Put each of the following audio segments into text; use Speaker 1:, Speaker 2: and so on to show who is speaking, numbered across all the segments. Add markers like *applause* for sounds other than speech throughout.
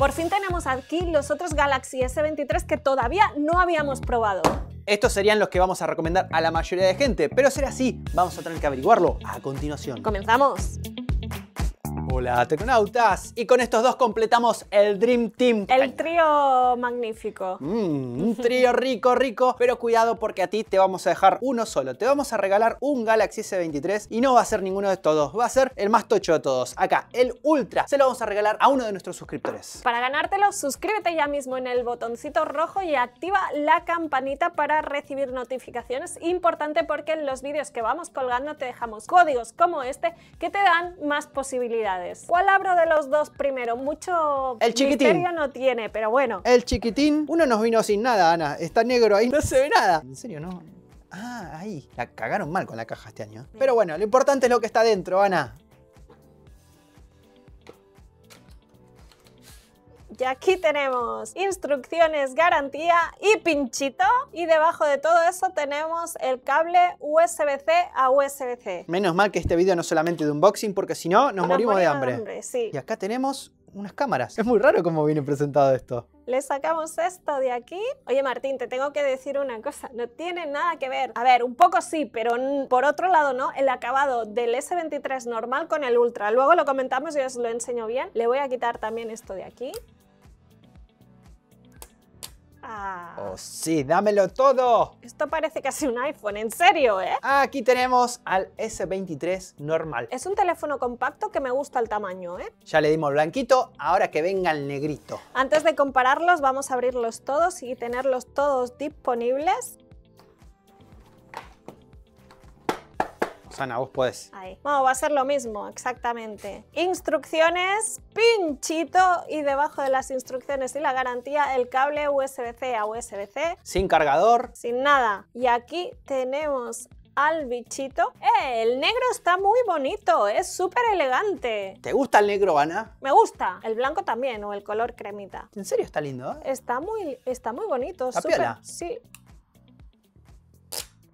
Speaker 1: Por fin tenemos aquí los otros Galaxy S23 que todavía no habíamos probado.
Speaker 2: Estos serían los que vamos a recomendar a la mayoría de gente, pero será así, vamos a tener que averiguarlo a continuación.
Speaker 1: ¡Comenzamos!
Speaker 2: Hola, tecnonautas. Y con estos dos completamos el Dream Team. El trío magnífico. Mm, un trío rico, rico. Pero cuidado porque a ti te vamos a dejar uno solo. Te vamos a regalar un Galaxy S23 y no va a ser ninguno de estos dos. Va a ser el más tocho de todos. Acá, el Ultra. Se lo vamos a regalar a uno de nuestros suscriptores.
Speaker 1: Para ganártelo, suscríbete ya mismo en el botoncito rojo y activa la campanita para recibir notificaciones. Importante porque en los vídeos que vamos colgando te dejamos códigos como este que te dan más posibilidades. ¿Cuál abro de los dos primero? Mucho el chiquitín. misterio no tiene, pero bueno.
Speaker 2: El chiquitín. Uno nos vino sin nada, Ana. Está negro ahí, no se ve nada. En serio, no.
Speaker 1: Ah, ahí.
Speaker 2: La cagaron mal con la caja este año. Pero bueno, lo importante es lo que está dentro, Ana.
Speaker 1: Y aquí tenemos instrucciones, garantía y pinchito. Y debajo de todo eso tenemos el cable USB-C a USB-C.
Speaker 2: Menos mal que este vídeo no es solamente de unboxing porque si no nos, morimos, de hambre. Y acá tenemos unas cámaras. Es muy raro cómo viene presentado esto.
Speaker 1: Le sacamos esto de aquí. Oye Martín, te tengo que decir una cosa, no tiene nada que ver. A ver, un poco sí, pero por otro lado no, el acabado del S23 normal con el Ultra. Luego lo comentamos y os lo enseño bien. Le voy a quitar también esto de aquí.
Speaker 2: Ah. ¡Oh, sí! ¡Dámelo todo!
Speaker 1: Esto parece casi un iPhone, en serio, ¿eh? Aquí tenemos al S23 normal. Es un teléfono compacto que me gusta el tamaño, ¿eh?
Speaker 2: Ya le dimos blanquito, ahora que venga el negrito.
Speaker 1: Antes de compararlos, vamos a abrirlos todos y tenerlos todos disponibles.
Speaker 2: Susana, vos puedes.
Speaker 1: Ahí. va a ser lo mismo, exactamente. Instrucciones, pinchito y debajo de las instrucciones y la garantía el cable USB-C a USB-C.
Speaker 2: Sin cargador.
Speaker 1: Sin nada. Y aquí tenemos al bichito. Eh, el negro está muy bonito, es súper elegante.
Speaker 2: ¿Te gusta el negro, Ana?
Speaker 1: Me gusta. El blanco también, o el color cremita.
Speaker 2: ¿En serio está lindo? Eh?
Speaker 1: Está muy, está muy bonito. Super, sí,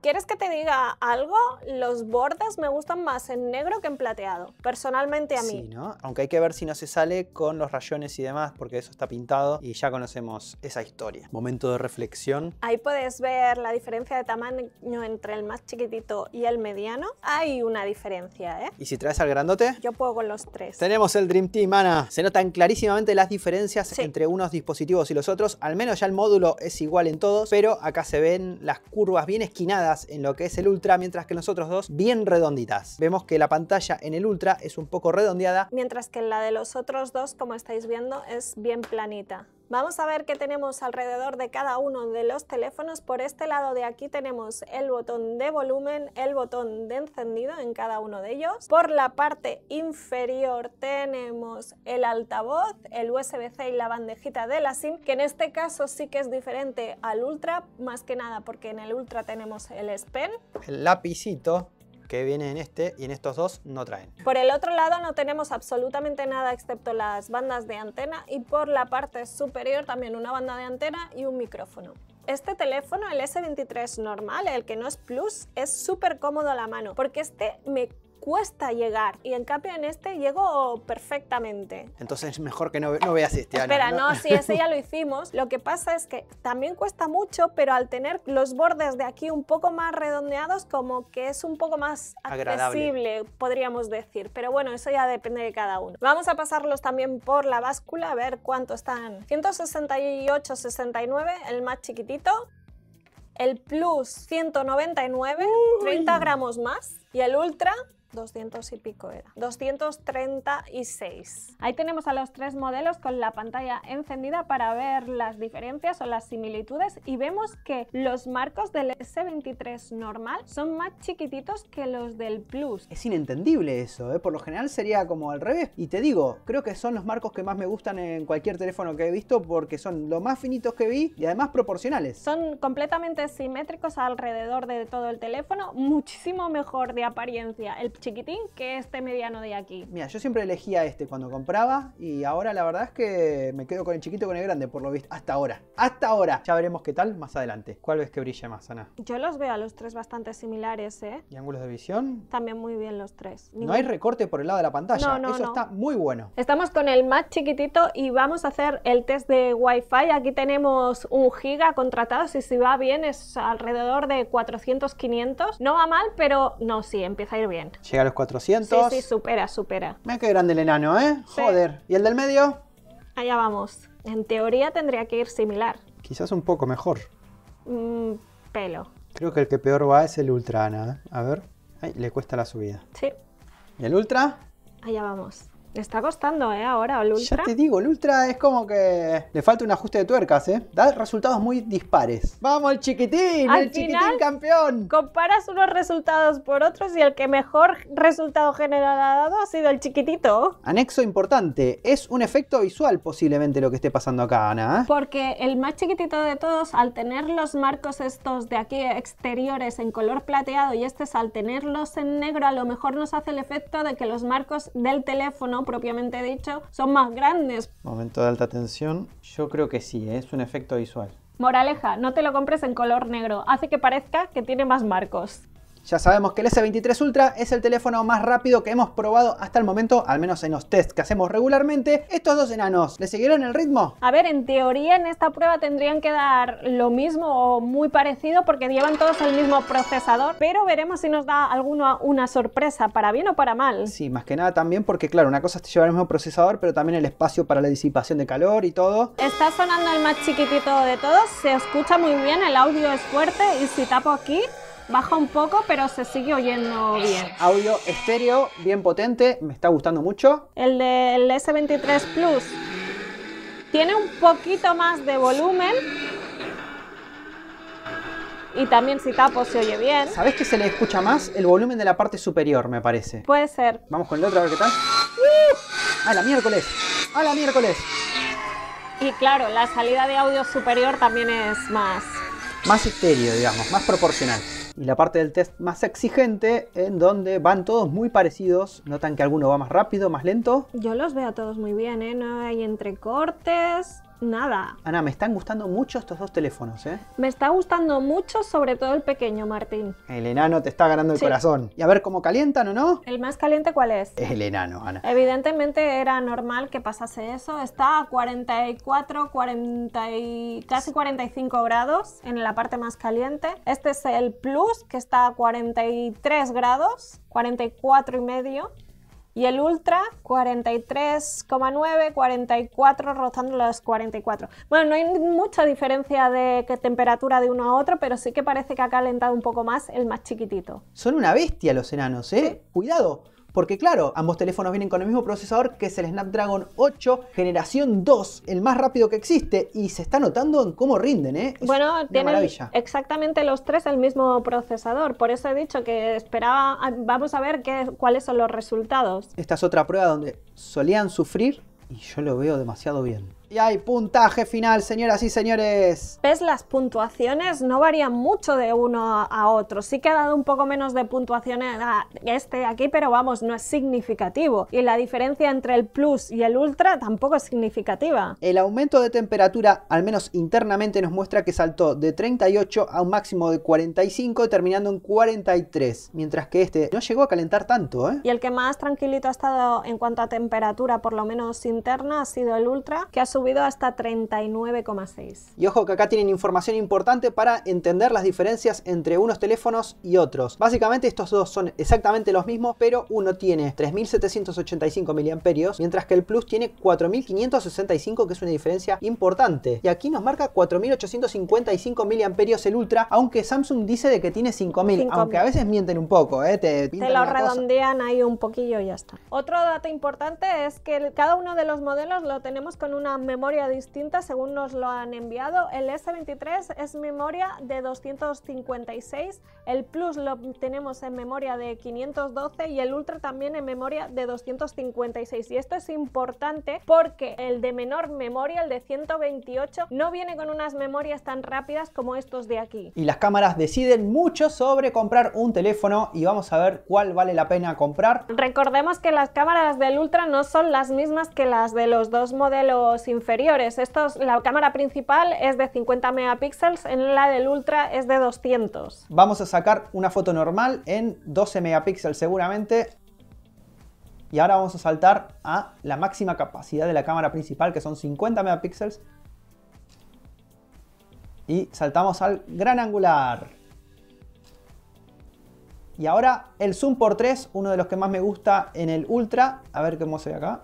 Speaker 1: ¿Quieres que te diga algo? Los bordes me gustan más en negro que en plateado, personalmente a mí. Sí, ¿no?
Speaker 2: Aunque hay que ver si no se sale con los rayones y demás, porque eso está pintado y ya conocemos esa historia. Momento de reflexión.
Speaker 1: Ahí puedes ver la diferencia de tamaño entre el más chiquitito y el mediano. Hay una diferencia, ¿eh?
Speaker 2: ¿Y si traes al grandote?
Speaker 1: Yo puedo con los tres.
Speaker 2: Tenemos el Dream Team, Ana. Se notan clarísimamente las diferencias entre unos dispositivos y los otros. Al menos ya el módulo es igual en todos, pero acá se ven las curvas bien esquinadas en lo que es el Ultra, mientras que los otros dos bien redonditas. Vemos que la pantalla en el Ultra es un poco redondeada.
Speaker 1: Mientras que en la de los otros dos, como estáis viendo, es bien planita. Vamos a ver qué tenemos alrededor de cada uno de los teléfonos. Por este lado de aquí tenemos el botón de volumen, el botón de encendido en cada uno de ellos. Por la parte inferior tenemos el altavoz, el USB-C y la bandejita de la SIM, que en este caso sí que es diferente al Ultra, más que nada porque en el Ultra tenemos el SPEN.
Speaker 2: El lapicito que viene en este y en estos dos no traen.
Speaker 1: Por el otro lado no tenemos absolutamente nada excepto las bandas de antena y por la parte superior también una banda de antena y un micrófono. Este teléfono, el S23 normal, el que no es Plus, es súper cómodo a la mano porque este me cuesta llegar. Y en cambio en este llego perfectamente.
Speaker 2: Entonces es mejor que no, no veas este. Espera, ¿no? sí, ese ya *laughs* lo
Speaker 1: hicimos. Lo que pasa es que también cuesta mucho, pero al tener los bordes de aquí un poco más redondeados, como que es un poco más accesible, podríamos decir. Pero bueno, eso ya depende de cada uno. Vamos a pasarlos también por la báscula, a ver cuánto están. 168, 69, el más chiquitito el Plus 199, 30 gramos más, y el Ultra 200 y pico era. 236. Ahí tenemos a los tres modelos con la pantalla encendida para ver las diferencias o las similitudes y vemos que los marcos del S23 normal son más chiquititos que los del Plus.
Speaker 2: Es inentendible eso, ¿eh? por lo general sería como al revés. Y te digo, creo que son los marcos que más me gustan en cualquier teléfono que he visto porque son los más finitos que vi y además proporcionales.
Speaker 1: Son completamente simétricos alrededor de todo el teléfono, muchísimo mejor de apariencia. El chiquitín que este mediano de aquí.
Speaker 2: Mira, yo siempre elegía este cuando compraba y ahora la verdad es que me quedo con el chiquito con el grande, por lo visto, hasta ahora. Hasta ahora. Ya veremos qué tal más adelante. ¿Cuál ves que brilla más, Ana?
Speaker 1: Yo los veo a los tres bastante similares, ¿eh?
Speaker 2: ¿Y ángulos de visión?
Speaker 1: También muy bien los tres. No hay
Speaker 2: recorte por el lado de la pantalla. Eso está muy bueno.
Speaker 1: Estamos con el más chiquitito y vamos a hacer el test de Wi-Fi. Aquí tenemos un giga contratado. y si va bien es alrededor de 400-500. No va mal, pero no, sí, empieza a ir bien.
Speaker 2: Llega a los 400. Sí, sí,
Speaker 1: supera, supera.
Speaker 2: Mira qué grande el enano, ¿eh? Joder. ¿Y el del medio?
Speaker 1: Allá vamos. En teoría tendría que ir similar.
Speaker 2: Quizás un poco mejor.
Speaker 1: Mm, pelo.
Speaker 2: Creo que el que peor va es el ultra, nada. ¿eh? A ver. Ay, le cuesta la subida. Sí. ¿Y el ultra?
Speaker 1: Allá vamos. Le está costando, ¿eh? Ahora, el Ultra. Ya te digo, el Ultra es como
Speaker 2: que le falta un ajuste de tuercas, ¿eh? Da resultados muy dispares.
Speaker 1: ¡Vamos, el chiquitín! ¡El chiquitín campeón! Comparas unos resultados por otros y el que mejor resultado general ha dado ha sido el chiquitito.
Speaker 2: Anexo importante. Es un efecto visual posiblemente lo que esté pasando acá, Ana. ¿eh?
Speaker 1: Porque el más chiquitito de todos, al tener los marcos estos de aquí exteriores en color plateado y este es al tenerlos en negro, a lo mejor nos hace el efecto de que los marcos del teléfono propiamente dicho son más grandes.
Speaker 2: Momento de alta tensión, yo creo que sí, ¿eh? es un efecto visual.
Speaker 1: Moraleja, no te lo compres en color negro, hace que parezca que tiene más marcos.
Speaker 2: Ya sabemos que el S23 Ultra es el teléfono más rápido que hemos probado hasta el momento, al menos en los tests que hacemos regularmente. Estos dos enanos, ¿le siguieron el ritmo?
Speaker 1: A ver, en teoría en esta prueba tendrían que dar lo mismo o muy parecido porque llevan todos el mismo procesador, pero veremos si nos da alguna una sorpresa, para bien o para mal.
Speaker 2: Sí, más que nada también porque, claro, una cosa es llevar el mismo procesador, pero también el espacio para la disipación de calor y todo.
Speaker 1: Está sonando el más chiquitito de todos, se escucha muy bien, el audio es fuerte y si tapo aquí baja un poco, pero se sigue oyendo bien.
Speaker 2: Audio estéreo, bien
Speaker 1: potente, me está gustando mucho. El del S23 Plus tiene un poquito más de volumen. Y también si tapo se oye bien. ¿Sabes
Speaker 2: que se le escucha más? El volumen de la parte superior, me parece. Puede ser. Vamos con el otro a ver qué tal.
Speaker 1: ¡Uh! la miércoles! ¡A la miércoles! Y claro, la salida de audio superior también es más...
Speaker 2: Más estéreo, digamos, más proporcional y la parte del test más exigente en donde van todos muy parecidos. Notan que alguno va más rápido, más lento.
Speaker 1: Yo los veo todos muy bien, ¿eh? No hay entrecortes, nada.
Speaker 2: Ana, me están gustando mucho estos dos teléfonos, ¿eh?
Speaker 1: Me está gustando mucho, sobre todo el pequeño, Martín.
Speaker 2: El enano te está ganando el corazón. Y a ver cómo calientan o no. ¿El más caliente
Speaker 1: cuál es? El enano, Ana. Evidentemente era normal que pasase eso. Está a 44, 40 y casi 45 grados en la parte más caliente. Este es el Plus, que está a 43 grados, 44 y medio. Y el Ultra, 43,9, 44, rozando los 44. Bueno, no hay mucha diferencia de temperatura de uno a otro, pero sí que parece que ha calentado un poco más el más chiquitito.
Speaker 2: Son una bestia los enanos, ¿eh? Cuidado porque claro, ambos teléfonos vienen con el mismo procesador que es el Snapdragon 8 generación 2, el más rápido que existe y se está notando en cómo rinden, ¿eh?
Speaker 1: bueno, tienen exactamente los tres el mismo procesador, por eso he dicho que esperaba, ah, vamos a ver qué, cuáles son los resultados.
Speaker 2: Esta es otra prueba donde solían sufrir y yo lo veo demasiado bien.
Speaker 1: Y hay puntaje final, señoras y señores. ¿Ves? Las puntuaciones no varían mucho de uno a otro. Sí que ha dado un poco menos de puntuaciones a este aquí, pero vamos, no es significativo. Y la diferencia entre el Plus y el Ultra tampoco es significativa. El aumento de temperatura,
Speaker 2: al menos internamente, nos muestra que saltó de 38 a un máximo de 45, terminando en 43. Mientras que este no llegó a calentar tanto, ¿eh?
Speaker 1: Y el que más tranquilito ha estado en cuanto a temperatura, por lo menos interna, ha sido el Ultra, que ha subido hasta 39,6.
Speaker 2: Y ojo que acá tienen información importante para entender las diferencias entre unos teléfonos y otros. Básicamente estos dos son exactamente los mismos, pero uno tiene 3785 miliamperios, mientras que el Plus tiene 4565, que es una diferencia importante. Y aquí nos marca 4855 miliamperios el Ultra, aunque Samsung dice de que tiene 5000, aunque a veces mienten un poco, ¿eh? te, lo
Speaker 1: redondean ahí un poquillo y ya está. Otro dato importante es que cada uno de los modelos lo tenemos con una memoria distinta según nos lo han enviado. El S23 es memoria de 256, el Plus lo tenemos en memoria de 512 y el Ultra también en memoria de 256. Y esto es importante porque el de menor memoria, el de 128, no viene con unas memorias tan rápidas como estos de aquí.
Speaker 2: Y las cámaras deciden mucho sobre comprar un teléfono y vamos a ver cuál vale la pena comprar.
Speaker 1: Recordemos que las cámaras del Ultra no son las mismas que las de los dos modelos inferiores. la cámara principal es de 50 megapíxeles, en la del Ultra es de 200.
Speaker 2: Vamos a sacar una foto normal en 12 megapíxeles seguramente. Y ahora vamos a saltar a la máxima capacidad de la cámara principal, que son 50 megapíxeles. Y saltamos al gran angular. Y ahora el zoom por 3, uno de los que más me gusta en el Ultra. A ver cómo se ve acá.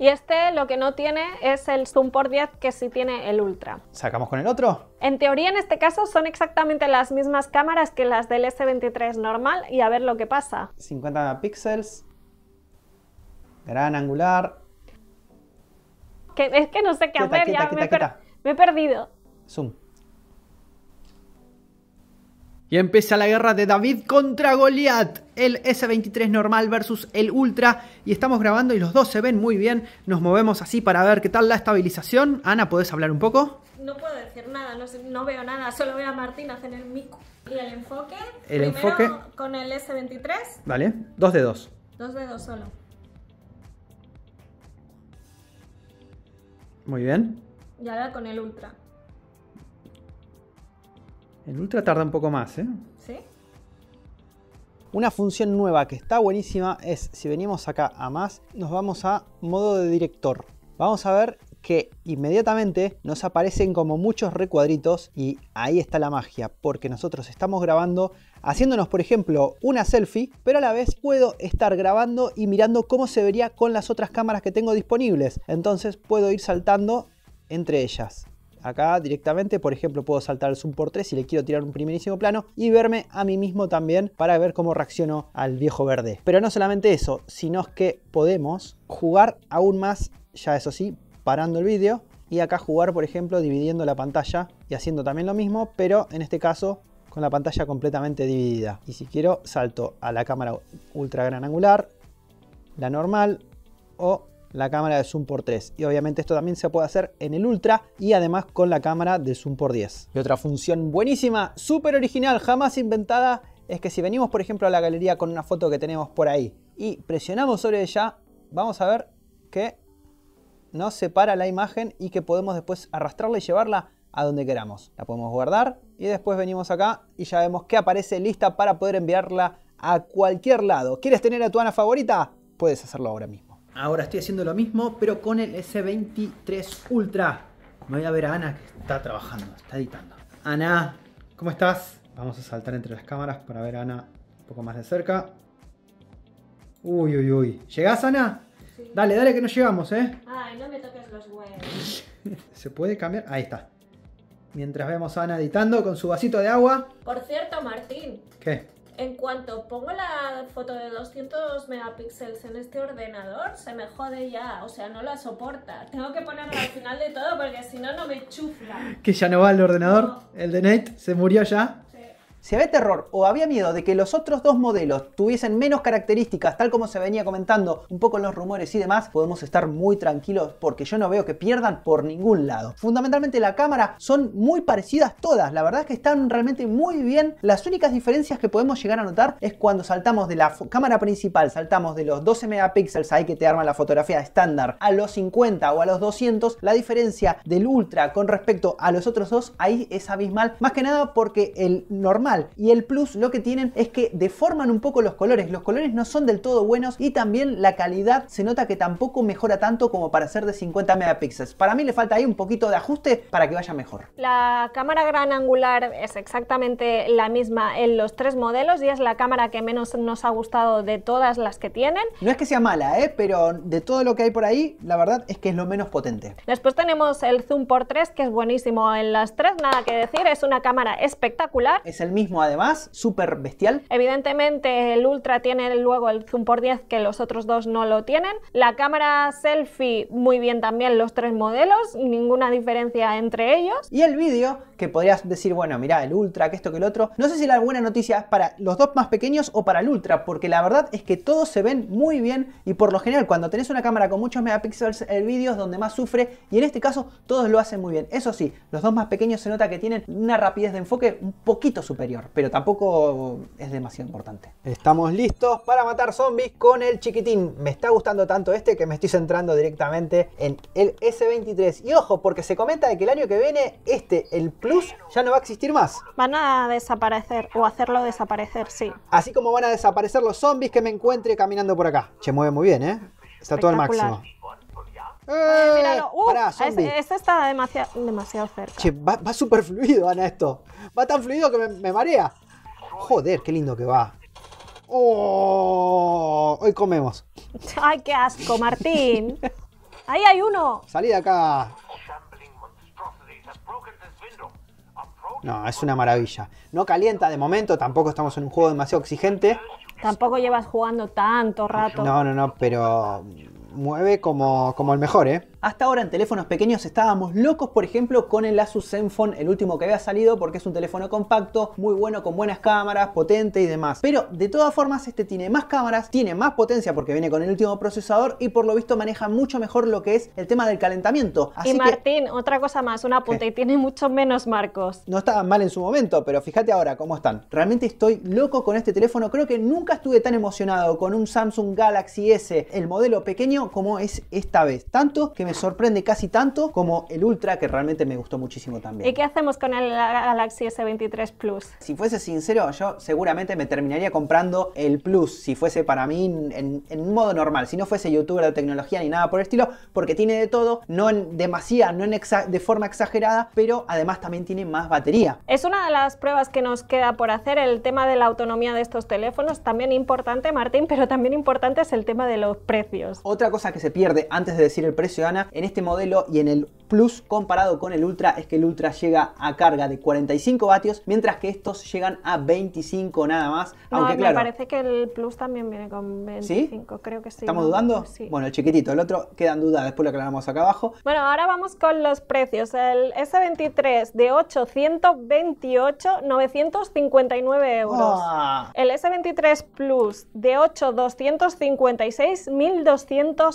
Speaker 1: Y este lo que no tiene es el zoom por 10 que sí tiene el Ultra.
Speaker 2: ¿Sacamos con el otro?
Speaker 1: En teoría en este caso son exactamente las mismas cámaras que las del S23 normal y a ver lo que pasa.
Speaker 2: 50 píxeles. gran angular.
Speaker 1: Que, es que no sé qué hacer, ya me he perdido.
Speaker 2: Zoom. Y empieza la guerra de David contra Goliat, el S23 normal versus el Ultra. Y estamos grabando y los dos se ven muy bien. Nos movemos así para ver qué tal la estabilización. Ana, ¿puedes hablar un poco?
Speaker 1: No puedo decir nada, no, veo nada, solo veo a Martín hacer el mico. ¿Y el enfoque? El enfoque. Con el S23.
Speaker 2: Vale, dos de Dos
Speaker 1: Dos de dos solo. Muy bien. Y ahora con el Ultra.
Speaker 2: El ultra tarda un poco más, ¿eh? Sí. Una función nueva que está buenísima es, si venimos acá a más, nos vamos a modo de director. Vamos a ver que inmediatamente nos aparecen como muchos recuadritos y ahí está la magia, porque nosotros estamos grabando haciéndonos, por ejemplo, una selfie, pero a la vez puedo estar grabando y mirando cómo se vería con las otras cámaras que tengo disponibles. Entonces puedo ir saltando entre ellas. Acá directamente, por ejemplo, puedo saltar el zoom por 3 si le quiero tirar un primerísimo plano y verme a mí mismo también para ver cómo reacciono al viejo verde. Pero no solamente eso, sino que podemos jugar aún más, ya eso sí, parando el vídeo y acá jugar, por ejemplo, dividiendo la pantalla y haciendo también lo mismo, pero en este caso con la pantalla completamente dividida. Y si quiero, salto a la cámara ultra gran angular, la normal o la cámara de zoom por 3 y obviamente esto también se puede hacer en el ultra y además con la cámara de zoom por 10 y otra función buenísima súper original jamás inventada es que si venimos por ejemplo a la galería con una foto que tenemos por ahí y presionamos sobre ella vamos a ver que nos separa la imagen y que podemos después arrastrarla y llevarla a donde queramos. La podemos guardar y después venimos acá y ya vemos que aparece lista para poder enviarla a cualquier lado. ¿Quieres tener a tu Ana favorita? Puedes hacerlo ahora mismo. Ahora estoy haciendo lo mismo, pero con el S23 Ultra. Me voy a ver a Ana que está trabajando, está editando. Ana, ¿cómo estás? Vamos a saltar entre las cámaras para ver a Ana un poco más de cerca. Uy, uy, uy. ¿Llegás, Ana? Sí. Dale, dale que nos llegamos, ¿eh?
Speaker 1: Ay, no me toques los huevos.
Speaker 2: *laughs* ¿Se puede cambiar? Ahí está. Mientras vemos a Ana editando con su vasito de agua.
Speaker 1: Por cierto, Martín. ¿Qué? En cuanto pongo la foto de 200 megapíxeles en este ordenador, se me jode ya, o sea, no la soporta. Tengo que ponerla al final de todo porque si no, no me chufla.
Speaker 2: ¿Que ya no va el ordenador? ¿El de Nate se murió ya? Si había terror o había miedo de que los otros dos modelos tuviesen menos características, tal como se venía comentando un poco en los rumores y demás, podemos estar muy tranquilos porque yo no veo que pierdan por ningún lado. Fundamentalmente la cámara son muy parecidas todas, la verdad es que están realmente muy bien. Las únicas diferencias que podemos llegar a notar es cuando saltamos de la cámara principal, saltamos de los 12 megapíxeles ahí que te arma la fotografía estándar a los 50 o a los 200, la diferencia del ultra con respecto a los otros dos ahí es abismal, más que nada porque el normal y el plus lo que tienen es que deforman un poco los colores. Los colores no son del todo buenos y también la calidad se nota que tampoco mejora tanto como para ser de 50 megapíxeles. Para mí le falta ahí un poquito de ajuste para que vaya mejor.
Speaker 1: La cámara gran angular es exactamente la misma en los tres modelos y es la cámara que menos nos ha gustado de todas las que tienen.
Speaker 2: No es que sea mala, ¿eh? pero de todo lo que hay por ahí, la verdad es que es lo menos potente.
Speaker 1: Después tenemos el zoom por 3 que es buenísimo en las tres, nada que decir, es una cámara espectacular. Es
Speaker 2: el mismo además, súper bestial.
Speaker 1: Evidentemente el Ultra tiene luego el zoom por 10 que los otros dos no lo tienen. La cámara selfie muy bien también los tres modelos, ninguna diferencia entre ellos. Y el vídeo,
Speaker 2: que podrías decir, bueno, mira, el Ultra, que esto, que el otro. No sé si la buena noticia es para los dos más pequeños o para el Ultra, porque la verdad es que todos se ven muy bien y por lo general cuando tenés una cámara con muchos megapíxeles el vídeo es donde más sufre y en este caso todos lo hacen muy bien. Eso sí, los dos más pequeños se nota que tienen una rapidez de enfoque un poquito superior pero tampoco es demasiado importante. Estamos listos para matar zombies con el chiquitín. Me está gustando tanto este que me estoy centrando directamente en el S23. Y ojo, porque se comenta de que el año que viene este, el Plus, ya no va a existir más.
Speaker 1: Van a desaparecer o hacerlo desaparecer, sí.
Speaker 2: Así como van a desaparecer los zombies que me encuentre caminando por acá. Se mueve muy bien, ¿eh? Está todo al máximo.
Speaker 1: ¡Eh, míralo. Uh, está demasiado, cerca.
Speaker 2: Che, va, va súper fluido, Ana, esto.
Speaker 1: Va tan fluido que me, marea.
Speaker 2: Joder, qué lindo que va. Oh, hoy comemos.
Speaker 1: *laughs* Ay, qué asco, Martín. Ahí hay uno.
Speaker 2: Salí de acá. No, es una maravilla. No calienta de momento, tampoco estamos en un juego demasiado exigente.
Speaker 1: Tampoco llevas jugando tanto rato. No,
Speaker 2: no, no, pero mueve como, como el mejor, ¿eh? Hasta ahora en teléfonos pequeños estábamos locos, por ejemplo, con el Asus Zenfone, el último que había salido, porque es un teléfono compacto, muy bueno, con buenas cámaras, potente y demás. Pero de todas formas, este tiene más cámaras, tiene más potencia porque viene con el último procesador y por lo visto maneja mucho mejor lo que es el tema del calentamiento. y Martín,
Speaker 1: otra cosa más, una punta, y tiene mucho menos marcos. No
Speaker 2: estaban mal en su momento, pero fíjate ahora cómo están. Realmente estoy loco con este teléfono, creo que nunca estuve tan emocionado con un Samsung Galaxy S, el modelo pequeño, como es esta vez. Tanto que me me sorprende casi tanto como el Ultra, que realmente me gustó muchísimo también.
Speaker 1: ¿Y qué hacemos con el Galaxy S23 Plus?
Speaker 2: Si fuese sincero, yo seguramente me terminaría comprando el Plus, si fuese para mí en, modo normal, si no fuese youtuber de tecnología ni nada por el estilo, porque tiene de todo, no en demasiada, no en de forma exagerada, pero además también tiene más batería.
Speaker 1: Es una de las pruebas que nos queda por hacer, el tema de la autonomía de estos teléfonos, también importante, Martín, pero también importante es el tema de los precios. Otra
Speaker 2: cosa que se pierde antes de decir el precio, Ana, en este modelo y en el Plus comparado con el Ultra es que el Ultra llega a carga de 45 vatios, mientras que estos llegan a 25 nada más. No, aunque, me parece
Speaker 1: que el Plus también viene con 25, creo que sí. ¿Estamos dudando? Sí. Bueno,
Speaker 2: el chiquitito, el otro queda en duda, después lo aclaramos acá abajo.
Speaker 1: Bueno, ahora vamos con los precios. El S23 de 828, 959 euros. Ah. El S23 Plus de 8, 256,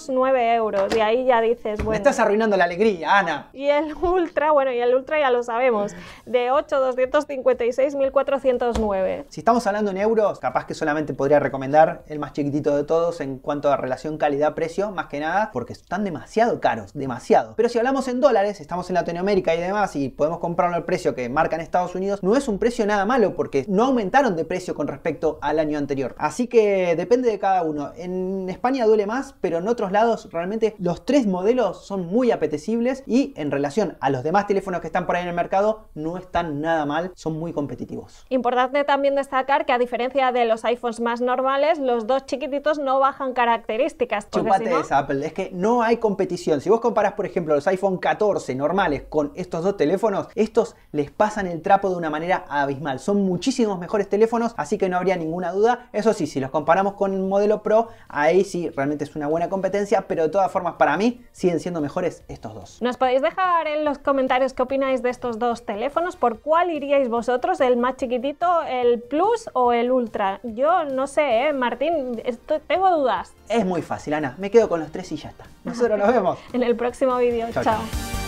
Speaker 1: euros. Y ahí ya dices, me estás
Speaker 2: arruinando la alegría, Ana.
Speaker 1: Y el Ultra, bueno, y el Ultra ya lo sabemos, de 8,256,409.
Speaker 2: Si estamos hablando en euros, capaz que solamente podría recomendar el más chiquitito de todos en cuanto a relación calidad-precio, más que nada, porque están demasiado caros, demasiado. Pero si hablamos en dólares, estamos en Latinoamérica y demás, y podemos comprarlo al precio que marcan Estados Unidos, no es un precio nada malo, porque no aumentaron de precio con respecto al año anterior. Así que depende de cada uno. En España duele más, pero en otros lados realmente los tres modelos son muy apetecibles y en relación a los demás teléfonos que están por ahí en el mercado no están nada mal, son muy competitivos.
Speaker 1: Importante también destacar que a diferencia de los iPhones más normales, los dos chiquititos no bajan características. Chupate si esa,
Speaker 2: Apple, es que no hay competición. Si vos comparas por ejemplo, los iPhone 14 normales con estos dos teléfonos, estos les pasan el trapo de una manera abismal. Son muchísimos mejores teléfonos, así que no habría ninguna duda. Eso sí, si los comparamos con el modelo Pro, ahí sí realmente es una buena competencia, pero de todas formas para mí si siendo mejores estos dos.
Speaker 1: Nos podéis dejar en los comentarios qué opináis de estos dos teléfonos, por cuál iríais vosotros, el más chiquitito, el Plus o el Ultra. Yo no sé, ¿eh? Martín, esto, tengo dudas. Es
Speaker 2: muy fácil, Ana. Me quedo con los tres y ya está.
Speaker 1: *laughs* Nosotros nos vemos. En el próximo vídeo. chao.